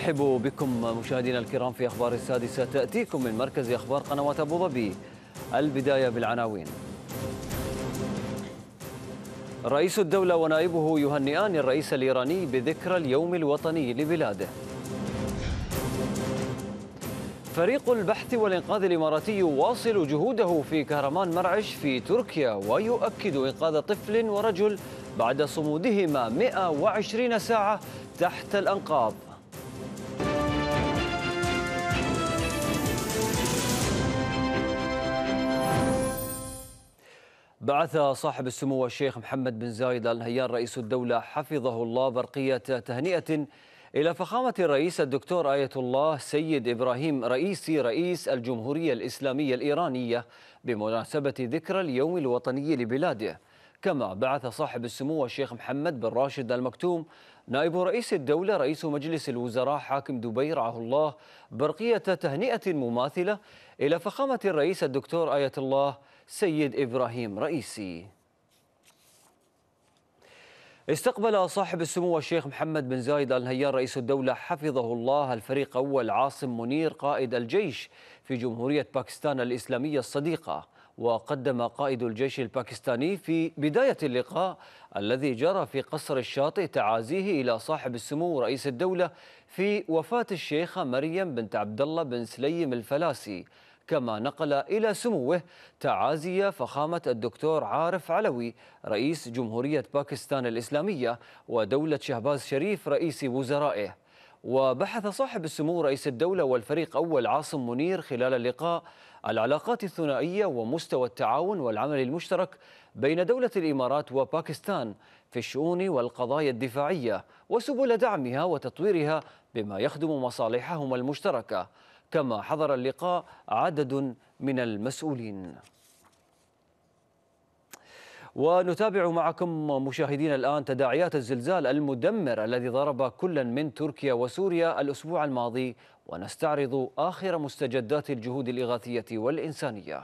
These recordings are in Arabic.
ارحب بكم مشاهدينا الكرام في اخبار السادسه تاتيكم من مركز اخبار قنوات ابو ظبي البدايه بالعناوين. رئيس الدوله ونائبه يهنئان الرئيس الايراني بذكرى اليوم الوطني لبلاده. فريق البحث والإنقاذ الإماراتي يواصل جهوده في كهرمان مرعش في تركيا ويؤكد إنقاذ طفل ورجل بعد صمودهما 120 ساعة تحت الأنقاض بعث صاحب السمو الشيخ محمد بن زايد ال نهيان رئيس الدولة حفظه الله برقية تهنئة إلى فخامة الرئيس الدكتور آية الله سيد إبراهيم رئيسي رئيس الجمهورية الإسلامية الإيرانية بمناسبة ذكرى اليوم الوطني لبلاده كما بعث صاحب السمو الشيخ محمد بن راشد المكتوم نائب رئيس الدولة رئيس مجلس الوزراء حاكم دبي رعاه الله برقية تهنئة مماثلة إلى فخامة الرئيس الدكتور آية الله سيد إبراهيم رئيسي استقبل صاحب السمو الشيخ محمد بن زايد آل نهيان رئيس الدولة حفظه الله الفريق أول عاصم منير قائد الجيش في جمهورية باكستان الإسلامية الصديقة وقدم قائد الجيش الباكستاني في بداية اللقاء الذي جرى في قصر الشاطئ تعازيه إلى صاحب السمو رئيس الدولة في وفاة الشيخة مريم بنت عبد الله بن سليم الفلاسي كما نقل إلى سموه تعازي فخامة الدكتور عارف علوي رئيس جمهورية باكستان الإسلامية ودولة شهباز شريف رئيس وزرائه وبحث صاحب السمو رئيس الدولة والفريق أول عاصم منير خلال اللقاء العلاقات الثنائية ومستوى التعاون والعمل المشترك بين دولة الإمارات وباكستان في الشؤون والقضايا الدفاعية وسبل دعمها وتطويرها بما يخدم مصالحهما المشتركة كما حضر اللقاء عدد من المسؤولين ونتابع معكم مشاهدينا الآن تداعيات الزلزال المدمر الذي ضرب كلا من تركيا وسوريا الأسبوع الماضي ونستعرض آخر مستجدات الجهود الإغاثية والإنسانية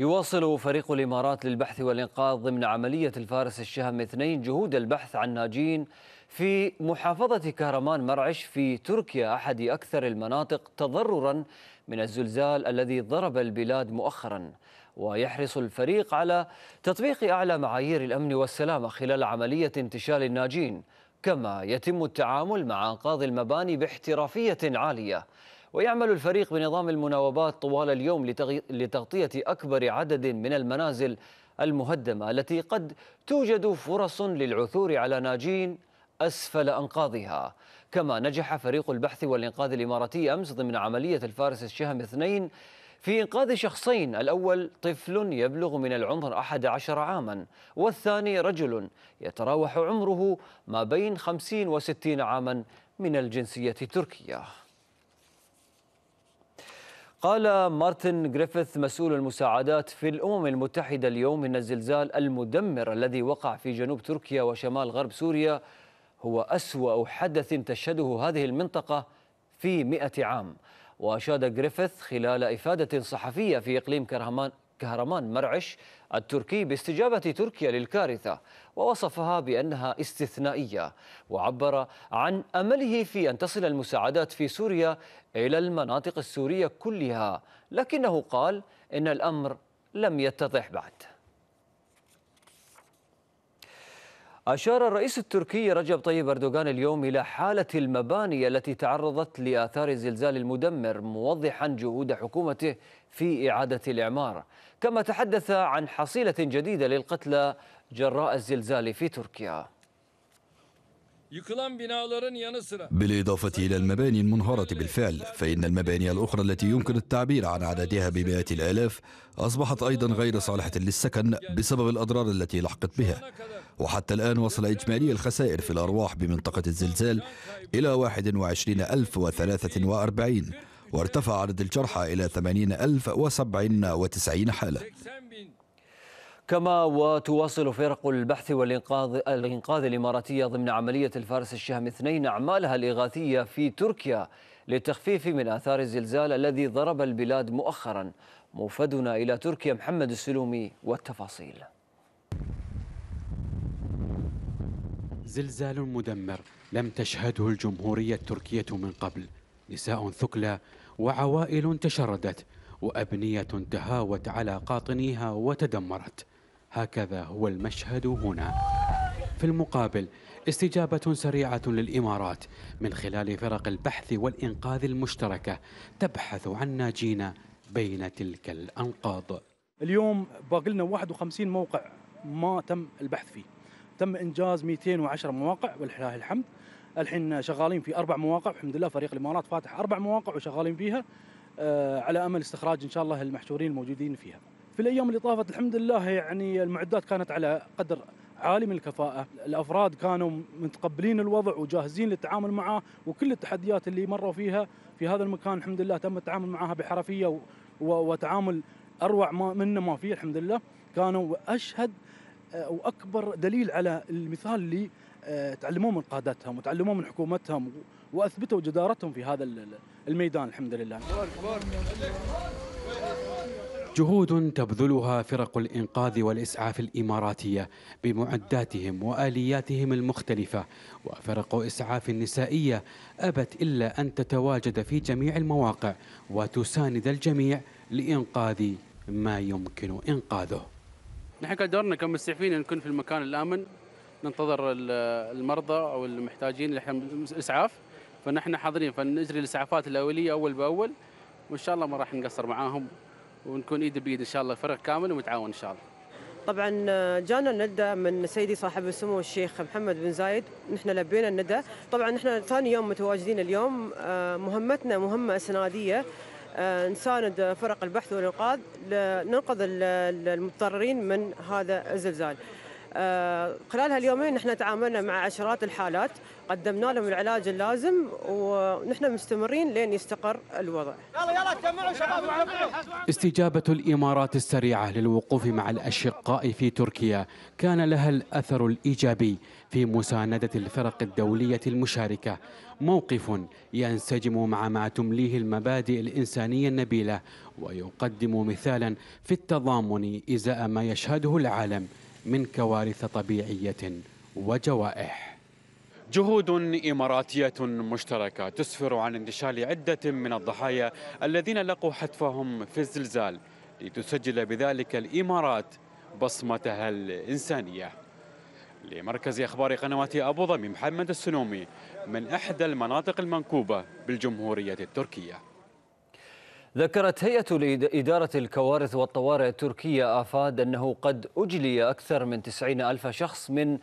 يواصل فريق الإمارات للبحث والإنقاذ ضمن عملية الفارس الشهم اثنين جهود البحث عن ناجين في محافظة كهرمان مرعش في تركيا أحد أكثر المناطق تضررا من الزلزال الذي ضرب البلاد مؤخرا ويحرص الفريق على تطبيق أعلى معايير الأمن والسلامة خلال عملية انتشال الناجين كما يتم التعامل مع أنقاض المباني باحترافية عالية ويعمل الفريق بنظام المناوبات طوال اليوم لتغطية أكبر عدد من المنازل المهدمة التي قد توجد فرص للعثور على ناجين أسفل أنقاضها كما نجح فريق البحث والإنقاذ الإماراتي أمس ضمن عملية الفارس الشهم اثنين في إنقاذ شخصين الأول طفل يبلغ من العمر 11 عاما والثاني رجل يتراوح عمره ما بين 50 و60 عاما من الجنسية التركية قال مارتن جريفيث مسؤول المساعدات في الأمم المتحدة اليوم أن الزلزال المدمر الذي وقع في جنوب تركيا وشمال غرب سوريا هو أسوأ حدث تشهده هذه المنطقة في مئة عام وأشاد جريفيث خلال إفادة صحفية في إقليم كرهمان كهرمان مرعش التركي باستجابة تركيا للكارثة ووصفها بأنها استثنائية وعبر عن أمله في أن تصل المساعدات في سوريا إلى المناطق السورية كلها لكنه قال إن الأمر لم يتضح بعد أشار الرئيس التركي رجب طيب أردوغان اليوم إلى حالة المباني التي تعرضت لآثار الزلزال المدمر موضحا جهود حكومته في إعادة الإعمار كما تحدث عن حصيلة جديدة للقتلى جراء الزلزال في تركيا بالإضافة إلى المباني المنهارة بالفعل فإن المباني الأخرى التي يمكن التعبير عن عددها بمئات الآلاف أصبحت أيضا غير صالحة للسكن بسبب الأضرار التي لحقت بها وحتى الآن وصل إجمالي الخسائر في الأرواح بمنطقة الزلزال إلى 21043 وارتفع عدد الجرحى إلى 80097 حالة كما وتواصل فرق البحث والإنقاذ الإنقاذ الإماراتية ضمن عملية الفارس الشهم اثنين أعمالها الإغاثية في تركيا للتخفيف من آثار الزلزال الذي ضرب البلاد مؤخرا موفدنا إلى تركيا محمد السلومي والتفاصيل زلزال مدمر لم تشهده الجمهورية التركية من قبل نساء ثكلى وعوائل تشردت وأبنية تهاوت على قاطنيها وتدمرت هكذا هو المشهد هنا في المقابل استجابة سريعة للإمارات من خلال فرق البحث والإنقاذ المشتركة تبحث عن ناجين بين تلك الأنقاض اليوم باقي لنا 51 موقع ما تم البحث فيه تم إنجاز 210 مواقع ولله الحمد الحين شغالين في أربع مواقع الحمد لله فريق الإمارات فاتح أربع مواقع وشغالين فيها آه، على أمل استخراج إن شاء الله المحشورين الموجودين فيها في الايام اللي طافت الحمد لله يعني المعدات كانت على قدر عالي من الكفاءة الأفراد كانوا متقبلين الوضع وجاهزين للتعامل معه وكل التحديات اللي مروا فيها في هذا المكان الحمد لله تم التعامل معها بحرفية وتعامل أروع ما منا ما فيه الحمد لله كانوا أشهد آه، وأكبر دليل على المثال اللي آه، تعلموه من قادتهم وتعلموه من حكومتهم وأثبتوا جدارتهم في هذا الميدان الحمد لله جهود تبذلها فرق الإنقاذ والإسعاف الإماراتية بمعداتهم وآلياتهم المختلفة وفرق إسعاف النسائية أبت إلا أن تتواجد في جميع المواقع وتساند الجميع لإنقاذ ما يمكن إنقاذه نحن كدورنا كمسعفين نكون في المكان الآمن ننتظر المرضى أو المحتاجين الإسعاف فنحن حاضرين فنجري الإسعافات الأولية أول بأول وإن شاء الله ما راح نقصر معاهم ونكون ايد بايد ان شاء الله فريق كامل ومتعاون ان شاء الله. طبعا جانا الندى من سيدي صاحب السمو الشيخ محمد بن زايد نحن لبينا الندى طبعا نحن ثاني يوم متواجدين اليوم آه، مهمتنا مهمه اسناديه آه، نساند فرق البحث والانقاذ لننقذ المضطرين من هذا الزلزال آه، خلال هاليومين نحن تعاملنا مع عشرات الحالات قدمنا لهم العلاج اللازم ونحن مستمرين لين يستقر الوضع يلا يلا تجمعوا شباب استجابة الإمارات السريعة للوقوف مع الأشقاء في تركيا كان لها الأثر الإيجابي في مساندة الفرق الدولية المشاركة موقف ينسجم مع ما تمليه المبادئ الإنسانية النبيلة ويقدم مثالا في التضامن إزاء ما يشهده العالم من كوارث طبيعية وجوائح جهود إماراتية مشتركة تسفر عن انتشال عدة من الضحايا الذين لقوا حتفهم في الزلزال لتسجل بذلك الإمارات بصمتها الإنسانية لمركز أخبار قنوات أبو ظبي محمد السنومي من إحدى المناطق المنكوبة بالجمهورية التركية ذكرت هيئة إدارة الكوارث والطوارئ التركية آفاد أنه قد أجلي أكثر من 90 ألف شخص من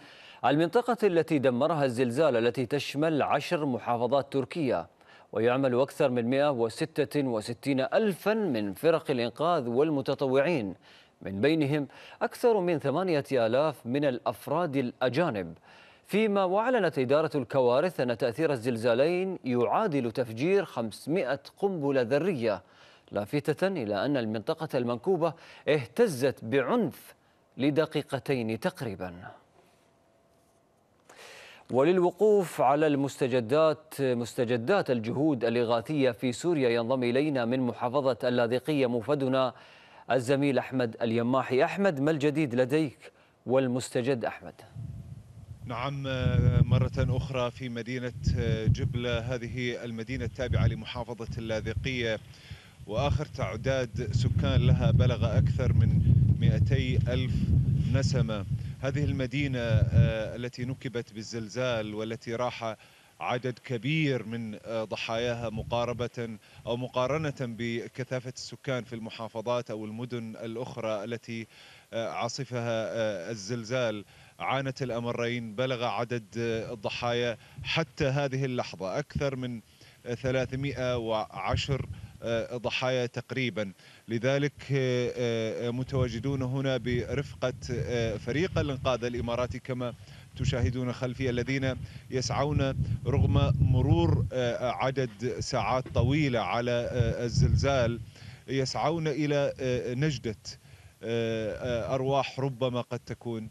المنطقة التي دمرها الزلزال التي تشمل عشر محافظات تركية ويعمل أكثر من 166 ألفا من فرق الإنقاذ والمتطوعين من بينهم أكثر من 8000 من الأفراد الأجانب فيما وأعلنت إدارة الكوارث أن تأثير الزلزالين يعادل تفجير 500 قنبلة ذرية لافتة إلى أن المنطقة المنكوبة اهتزت بعنف لدقيقتين تقريباً وللوقوف على المستجدات مستجدات الجهود الإغاثية في سوريا ينضم إلينا من محافظة اللاذقية مفدنا الزميل أحمد اليماحي أحمد ما الجديد لديك والمستجد أحمد نعم مرة أخرى في مدينة جبلة هذه المدينة التابعة لمحافظة اللاذقية وآخر تعداد سكان لها بلغ أكثر من 200 ألف نسمة هذه المدينة آه، التي نكبت بالزلزال والتي راح عدد كبير من آه، ضحاياها مقاربة أو مقارنة بكثافة السكان في المحافظات أو المدن الأخرى التي آه، عاصفها الزلزال عانت الأمرين بلغ عدد الضحايا حتى هذه اللحظة أكثر من 310 آه، ضحايا تقريبا لذلك آه، آه، متواجدون هنا برفقة فريق الإنقاذ الإماراتي كما تشاهدون خلفي الذين يسعون رغم مرور عدد ساعات طويلة على الزلزال يسعون إلى نجدة أرواح ربما قد تكون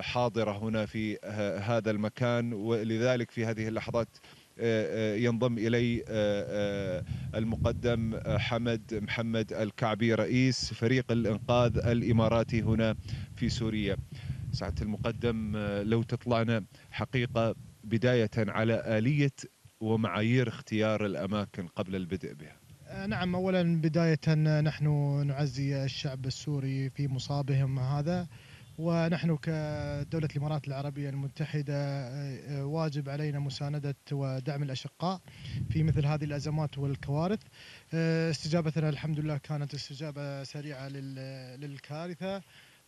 حاضرة هنا في هذا المكان ولذلك في هذه اللحظات آه، آه، ينضم الي آه، المقدم حمد محمد الكعبي رئيس فريق الانقاذ الاماراتي هنا في سوريا. سعاده المقدم لو تطلعنا حقيقه بدايه على اليه ومعايير اختيار الاماكن قبل البدء بها. نعم اولا بدايه نحن نعزي الشعب السوري في مصابهم هذا ونحن كدولة الإمارات العربية المتحدة آه، آه، واجب علينا مساندة ودعم الأشقاء في مثل هذه الأزمات والكوارث آه، استجابتنا الحمد لله كانت استجابة سريعة للكارثة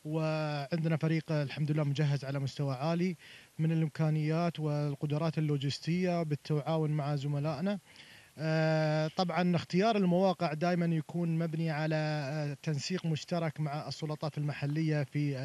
وعندنا فريق الحمد لله مجهز على مستوى عالي من الامكانيات والقدرات اللوجستيه بالتعاون مع زملائنا آه، طبعا اختيار المواقع دائما يكون مبني على آه، تنسيق مشترك مع السلطات المحليه في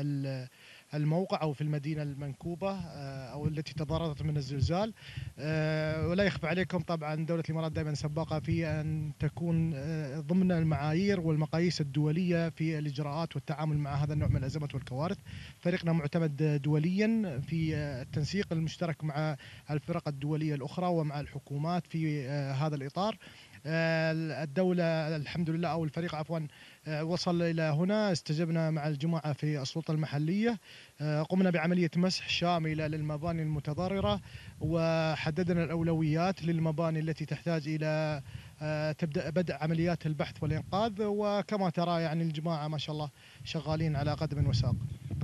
الموقع او في المدينه المنكوبه آه، او التي تضررت من الزلزال آه، ولا يخفى عليكم طبعا دوله الامارات دائما سباقه في ان تكون آه، ضمن المعايير والمقاييس الدوليه في الاجراءات والتعامل مع هذا النوع من الازمات والكوارث فريقنا معتمد دوليا في التنسيق المشترك مع الفرق الدوليه الاخرى ومع الحكومات في هذا الاطار الدوله الحمد لله او الفريق عفوا آه، وصل إلى هنا استجبنا مع الجماعة في السلطة المحلية آه، قمنا بعملية مسح شاملة للمباني المتضررة وحددنا الأولويات للمباني التي تحتاج إلى آه، تبدا بدء عمليات البحث والانقاذ وكما ترى يعني الجماعه ما شاء الله شغالين على قدم وساق.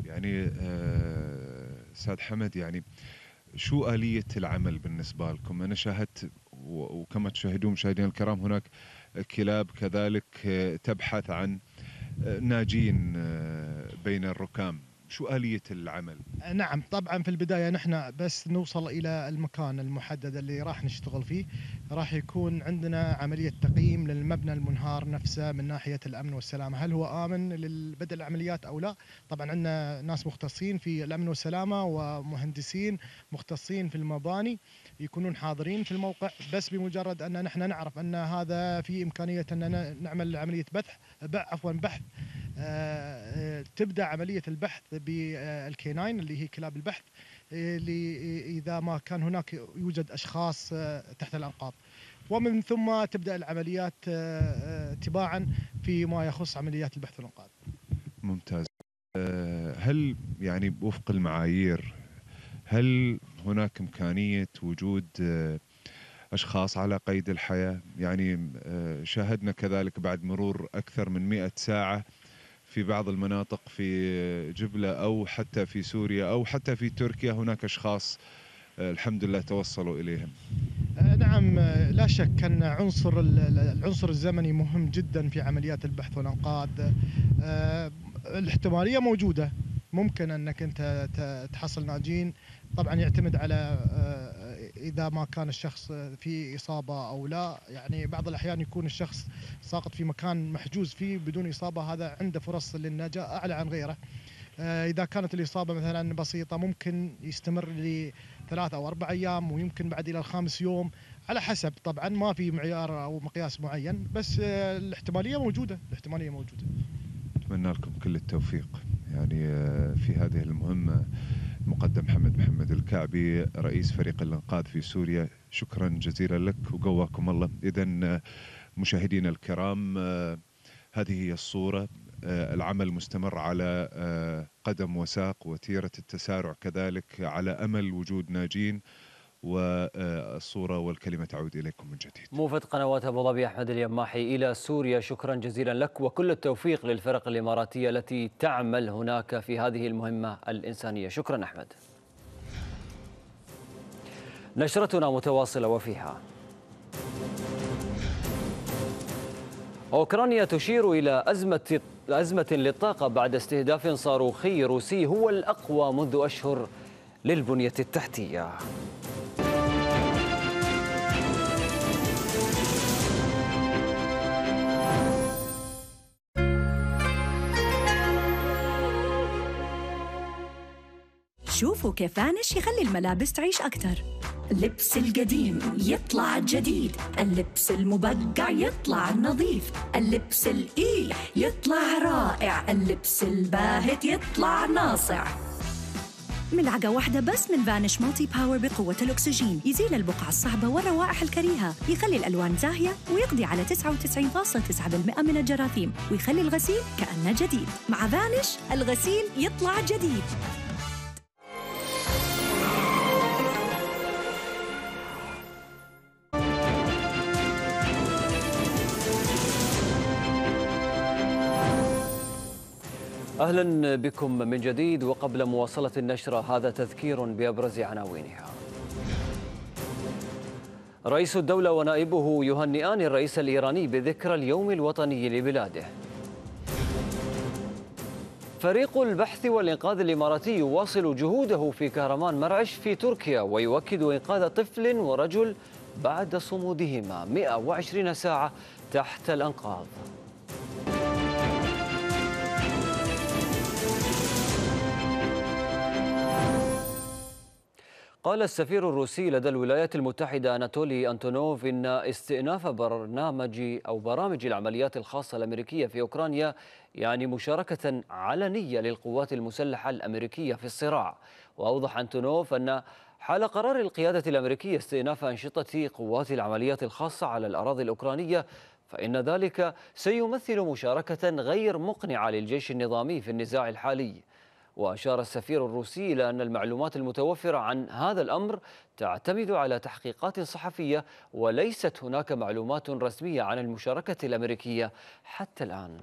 يعني استاذ حمد يعني شو اليه العمل بالنسبه لكم؟ انا شاهدت وكما تشاهدون مشاهدينا الكرام هناك كلاب كذلك آه، تبحث عن آه، ناجين آه، بين الركام شو آلية العمل؟ نعم طبعا في البداية نحن بس نوصل إلى المكان المحدد اللي راح نشتغل فيه راح يكون عندنا عملية تقييم للمبنى المنهار نفسه من ناحية الأمن والسلامة هل هو آمن لبدء العمليات أو لا طبعا عندنا ناس مختصين في الأمن والسلامة ومهندسين مختصين في المباني يكونون حاضرين في الموقع بس بمجرد ان نحن نعرف ان هذا في امكانيه اننا نعمل عمليه بحث عفوا بحث آه، آه، تبدا عمليه البحث بالكيناين اللي هي كلاب البحث آه، اذا ما كان هناك يوجد اشخاص تحت الانقاض ومن ثم تبدا العمليات تباعا فيما يخص عمليات البحث والانقاذ. ممتاز. هل يعني وفق المعايير هل هناك إمكانية وجود آه، أشخاص على قيد الحياة يعني آه، شاهدنا كذلك بعد مرور أكثر من مئة ساعة في بعض المناطق في آه، جبلة أو حتى في سوريا أو حتى في تركيا هناك أشخاص الحمد لله توصلوا إليهم نعم لا شك أن عنصر العنصر الزمني مهم جدا في عمليات البحث والإنقاذ الاحتمالية موجودة ممكن انك انت تحصل ناجين طبعا يعتمد على آه، اذا ما كان الشخص في اصابه او لا يعني بعض الاحيان يكون الشخص ساقط في مكان محجوز فيه بدون اصابه هذا عنده فرص للنجاه اعلى عن غيره آه، اذا كانت الاصابه مثلا بسيطه ممكن يستمر لثلاث او اربع ايام ويمكن بعد الى الخامس يوم على حسب طبعا ما في معيار او مقياس معين بس آه، الاحتماليه موجوده الاحتماليه موجوده اتمنى لكم كل التوفيق يعني آه، في هذه المهمة المقدم محمد محمد الكعبي رئيس فريق الإنقاذ في سوريا شكرا جزيلا لك وقواكم الله إذا آه، مشاهدينا الكرام آه، هذه هي الصورة العمل مستمر على قدم وساق وتيرة التسارع كذلك على أمل وجود ناجين والصورة والكلمة تعود إليكم من جديد موفد قنوات أبو ظبي أحمد اليماحي إلى سوريا شكرا جزيلا لك وكل التوفيق للفرق الإماراتية التي تعمل هناك في هذه المهمة الإنسانية شكرا أحمد نشرتنا متواصلة وفيها أوكرانيا تشير إلى أزمة أزمة للطاقة بعد استهداف صاروخي روسي هو الأقوى منذ أشهر للبنية التحتية شوفوا كيف فانش يخلي الملابس تعيش أكثر اللبس القديم يطلع جديد اللبس المبقع يطلع نظيف اللبس الإي يطلع رائع اللبس الباهت يطلع ناصع ملعقة واحدة بس من فانش مالتي باور بقوة الأكسجين يزيل البقع الصعبة والروائح الكريهة يخلي الألوان زاهية ويقضي على 99.9% من الجراثيم ويخلي الغسيل كأنه جديد مع فانش الغسيل يطلع جديد أهلا بكم من جديد وقبل مواصلة النشرة هذا تذكير بأبرز عناوينها رئيس الدولة ونائبه يهنئان الرئيس الإيراني بذكرى اليوم الوطني لبلاده فريق البحث والإنقاذ الإماراتي يواصل جهوده في كهرمان مرعش في تركيا ويؤكد إنقاذ طفل ورجل بعد صمودهما 120 ساعة تحت الأنقاض قال السفير الروسي لدى الولايات المتحدة أناتولي أنتونوف إن استئناف برنامج أو برامج العمليات الخاصة الأمريكية في أوكرانيا يعني مشاركة علنية للقوات المسلحة الأمريكية في الصراع وأوضح أنتونوف أن حال قرار القيادة الأمريكية استئناف أنشطة قوات العمليات الخاصة على الأراضي الأوكرانية فإن ذلك سيمثل مشاركة غير مقنعة للجيش النظامي في النزاع الحالي وأشار السفير الروسي إلى أن المعلومات المتوفرة عن هذا الأمر تعتمد على تحقيقات صحفية وليست هناك معلومات رسمية عن المشاركة الأمريكية حتى الآن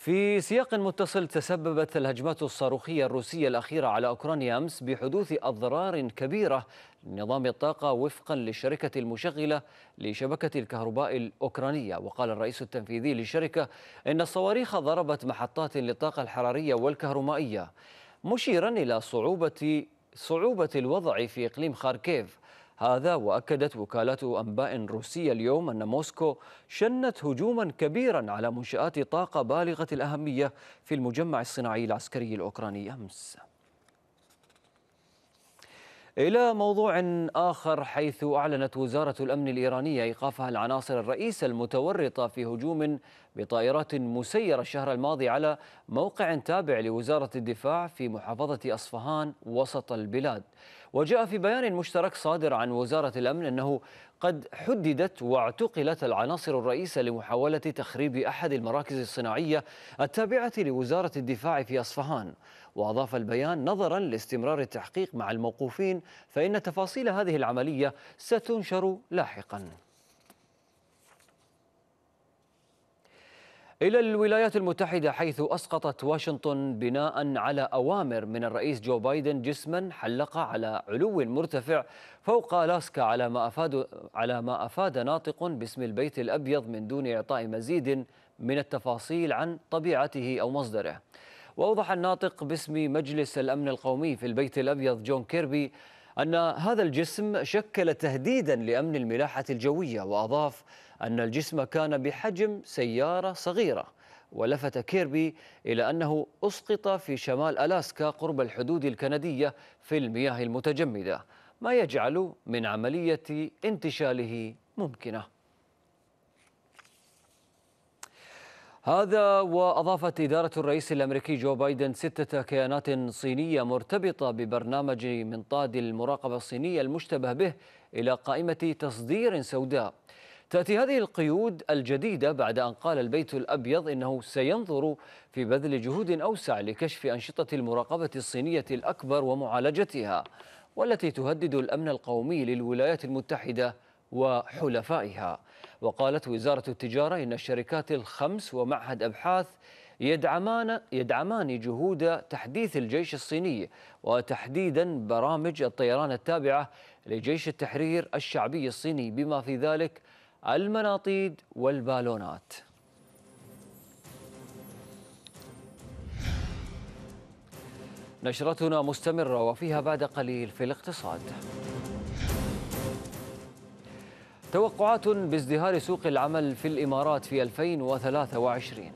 في سياق متصل تسببت الهجمات الصاروخية الروسية الأخيرة على أوكرانيا أمس بحدوث أضرار كبيرة لنظام الطاقة وفقا للشركة المشغلة لشبكة الكهرباء الأوكرانية وقال الرئيس التنفيذي للشركة إن الصواريخ ضربت محطات للطاقة الحرارية والكهرمائية مشيرا إلى صعوبة صعوبة الوضع في إقليم خاركيف هذا وأكدت وكالة أنباء روسية اليوم أن موسكو شنت هجوما كبيرا على منشآت طاقة بالغة الأهمية في المجمع الصناعي العسكري الأوكراني أمس إلى موضوع آخر حيث أعلنت وزارة الأمن الإيرانية إيقافها العناصر الرئيسة المتورطة في هجوم بطائرات مسيرة الشهر الماضي على موقع تابع لوزارة الدفاع في محافظة أصفهان وسط البلاد وجاء في بيان مشترك صادر عن وزارة الأمن أنه قد حددت واعتقلت العناصر الرئيسة لمحاولة تخريب أحد المراكز الصناعية التابعة لوزارة الدفاع في أصفهان وأضاف البيان نظرا لاستمرار التحقيق مع الموقوفين فإن تفاصيل هذه العملية ستنشر لاحقاً إلى الولايات المتحدة حيث أسقطت واشنطن بناء على أوامر من الرئيس جو بايدن جسما حلق على علو مرتفع فوق ألاسكا على ما أفاد على ما أفاد ناطق باسم البيت الأبيض من دون إعطاء مزيد من التفاصيل عن طبيعته أو مصدره. وأوضح الناطق باسم مجلس الأمن القومي في البيت الأبيض جون كيربي أن هذا الجسم شكل تهديدا لأمن الملاحة الجوية وأضاف أن الجسم كان بحجم سيارة صغيرة ولفت كيربي إلى أنه أسقط في شمال ألاسكا قرب الحدود الكندية في المياه المتجمدة ما يجعل من عملية انتشاله ممكنة هذا وأضافت إدارة الرئيس الأمريكي جو بايدن ستة كيانات صينية مرتبطة ببرنامج منطاد المراقبة الصينية المشتبه به إلى قائمة تصدير سوداء تأتي هذه القيود الجديدة بعد أن قال البيت الأبيض إنه سينظر في بذل جهود أوسع لكشف أنشطة المراقبة الصينية الأكبر ومعالجتها والتي تهدد الأمن القومي للولايات المتحدة وحلفائها وقالت وزارة التجارة إن الشركات الخمس ومعهد أبحاث يدعمان يدعمان جهود تحديث الجيش الصيني وتحديدا برامج الطيران التابعه لجيش التحرير الشعبي الصيني بما في ذلك المناطيد والبالونات نشرتنا مستمرة وفيها بعد قليل في الاقتصاد توقعات بازدهار سوق العمل في الإمارات في 2023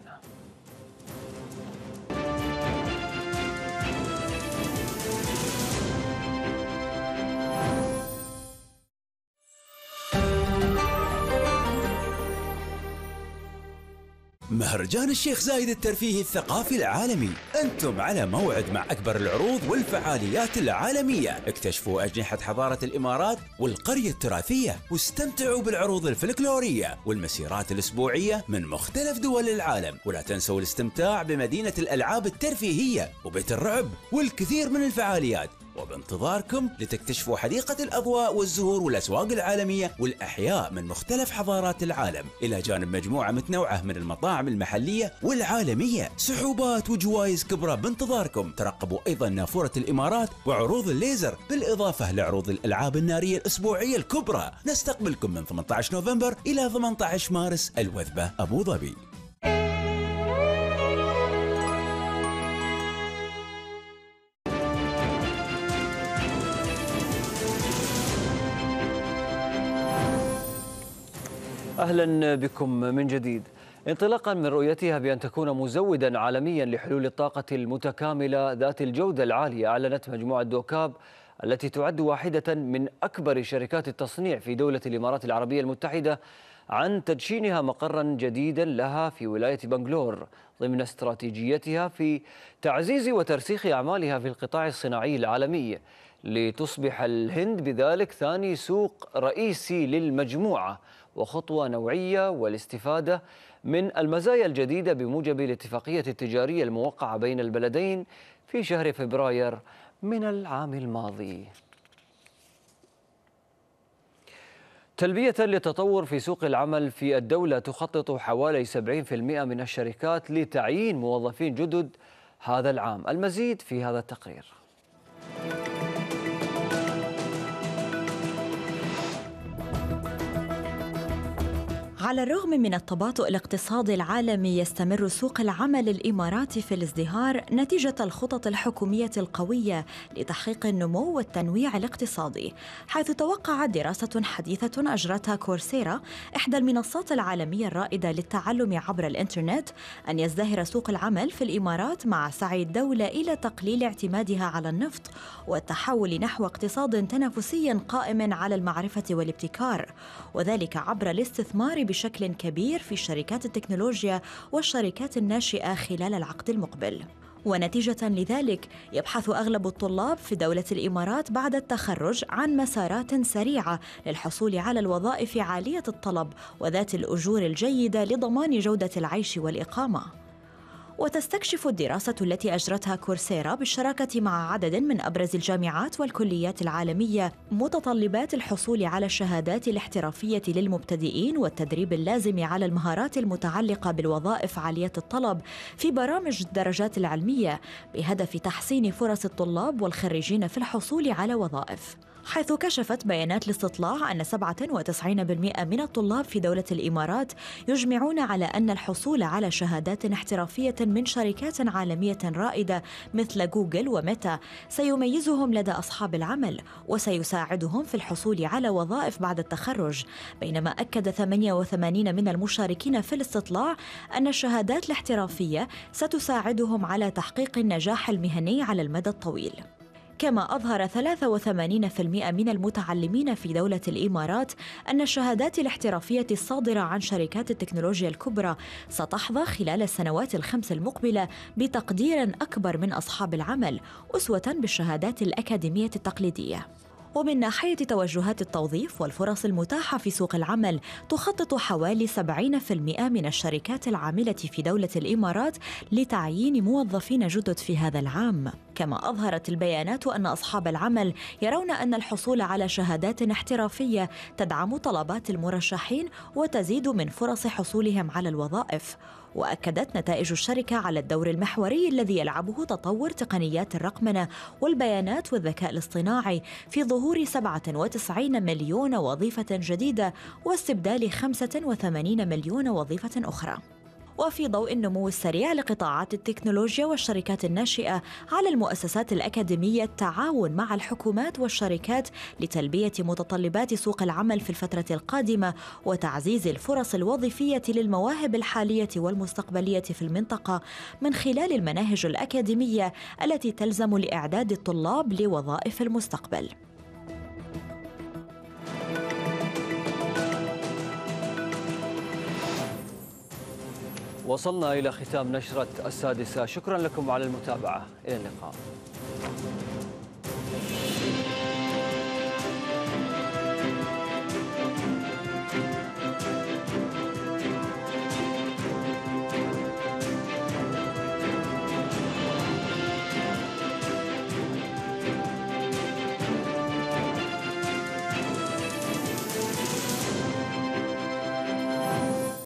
مهرجان الشيخ زايد الترفيهي الثقافي العالمي أنتم على موعد مع أكبر العروض والفعاليات العالمية اكتشفوا أجنحة حضارة الإمارات والقرية التراثية واستمتعوا بالعروض الفلكلورية والمسيرات الأسبوعية من مختلف دول العالم ولا تنسوا الاستمتاع بمدينة الألعاب الترفيهية وبيت الرعب والكثير من الفعاليات وبانتظاركم لتكتشفوا حديقة الأضواء والزهور والأسواق العالمية والأحياء من مختلف حضارات العالم إلى جانب مجموعة متنوعة من المطاعم المحلية والعالمية سحوبات وجوائز كبرى بانتظاركم ترقبوا أيضا نافورة الإمارات وعروض الليزر بالإضافة لعروض الألعاب النارية الأسبوعية الكبرى نستقبلكم من 18 نوفمبر إلى 18 مارس الوثبة أبو ظبي أهلا بكم من جديد انطلاقا من رؤيتها بأن تكون مزودا عالميا لحلول الطاقة المتكاملة ذات الجودة العالية أعلنت مجموعة دوكاب التي تعد واحدة من أكبر شركات التصنيع في دولة الإمارات العربية المتحدة عن تدشينها مقرا جديدا لها في ولاية بنغلور ضمن استراتيجيتها في تعزيز وترسيخ أعمالها في القطاع الصناعي العالمي لتصبح الهند بذلك ثاني سوق رئيسي للمجموعة وخطوة نوعية والاستفادة من المزايا الجديدة بموجب الاتفاقية التجارية الموقعة بين البلدين في شهر فبراير من العام الماضي تلبية للتطور في سوق العمل في الدولة تخطط حوالي 70% من الشركات لتعيين موظفين جدد هذا العام المزيد في هذا التقرير على الرغم من التباطؤ الاقتصادي العالمي يستمر سوق العمل الاماراتي في الازدهار نتيجه الخطط الحكوميه القويه لتحقيق النمو والتنويع الاقتصادي حيث توقعت دراسه حديثه اجرتها كورسيرا احدى المنصات العالميه الرائده للتعلم عبر الانترنت ان يزدهر سوق العمل في الامارات مع سعي الدوله الى تقليل اعتمادها على النفط والتحول نحو اقتصاد تنافسي قائم على المعرفه والابتكار وذلك عبر الاستثمار بشكل كبير في شركات التكنولوجيا والشركات الناشئه خلال العقد المقبل ونتيجة لذلك يبحث أغلب الطلاب في دولة الإمارات بعد التخرج عن مسارات سريعة للحصول على الوظائف عالية الطلب وذات الأجور الجيدة لضمان جودة العيش والإقامة. وتستكشف الدراسة التي أجرتها كورسيرا بالشراكة مع عدد من أبرز الجامعات والكليات العالمية متطلبات الحصول على الشهادات الاحترافية للمبتدئين والتدريب اللازم على المهارات المتعلقة بالوظائف عالية الطلب في برامج الدرجات العلمية بهدف تحسين فرص الطلاب والخريجين في الحصول على وظائف. حيث كشفت بيانات الاستطلاع أن 97% من الطلاب في دولة الإمارات يجمعون على أن الحصول على شهادات احترافية من شركات عالمية رائدة مثل جوجل وميتا سيميزهم لدى أصحاب العمل وسيساعدهم في الحصول على وظائف بعد التخرج بينما أكد 88 من المشاركين في الاستطلاع أن الشهادات الاحترافية ستساعدهم على تحقيق النجاح المهني على المدى الطويل كما أظهر 83% من المتعلمين في دولة الإمارات أن الشهادات الاحترافية الصادرة عن شركات التكنولوجيا الكبرى ستحظى خلال السنوات الخمس المقبلة بتقدير أكبر من أصحاب العمل أسوة بالشهادات الأكاديمية التقليدية ومن ناحية توجهات التوظيف والفرص المتاحة في سوق العمل تخطط حوالي 70% من الشركات العاملة في دولة الإمارات لتعيين موظفين جدد في هذا العام كما أظهرت البيانات أن أصحاب العمل يرون أن الحصول على شهادات احترافية تدعم طلبات المرشحين وتزيد من فرص حصولهم على الوظائف وأكدت نتائج الشركة على الدور المحوري الذي يلعبه تطور تقنيات الرقمنة والبيانات والذكاء الاصطناعي في ظهور 97 مليون وظيفة جديدة واستبدال 85 مليون وظيفة أخرى وفي ضوء النمو السريع لقطاعات التكنولوجيا والشركات الناشئة على المؤسسات الأكاديمية التعاون مع الحكومات والشركات لتلبية متطلبات سوق العمل في الفترة القادمة وتعزيز الفرص الوظيفية للمواهب الحالية والمستقبلية في المنطقة من خلال المناهج الأكاديمية التي تلزم لإعداد الطلاب لوظائف المستقبل وصلنا إلى ختام نشرة السادسة شكرا لكم على المتابعة إلى اللقاء